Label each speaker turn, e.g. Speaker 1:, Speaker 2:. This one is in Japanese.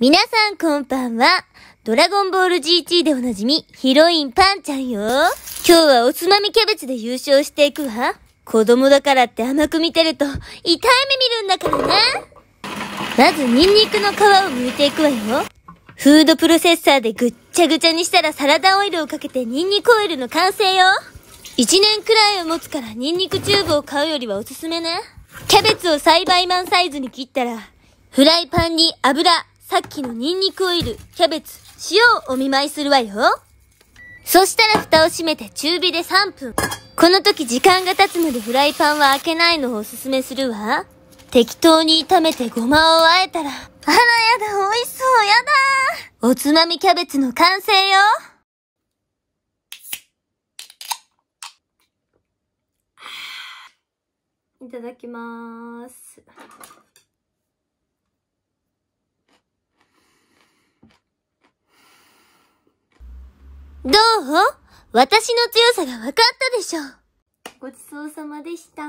Speaker 1: 皆さんこんばんは。ドラゴンボール GT でおなじみ、ヒロインパンちゃんよ。今日はおつまみキャベツで優勝していくわ。子供だからって甘く見てると、痛い目見るんだからな。まずニンニクの皮を剥いていくわよ。フードプロセッサーでぐっちゃぐちゃにしたらサラダオイルをかけてニンニクオイルの完成よ。1年くらいを持つからニンニクチューブを買うよりはおすすめね。キャベツを栽培マンサイズに切ったら、フライパンに油、さっきのニンニクオイル、キャベツ、塩をお見舞いするわよ。そしたら蓋を閉めて中火で3分。この時時間が経つのでフライパンは開けないのをおすすめするわ。適当に炒めてごまをあえたら、あらやだ、美味しそう、やだおつまみキャベツの完成よ
Speaker 2: いただきまーす。
Speaker 1: どう私の強さが分かったでしょう。ごちそうさまでした。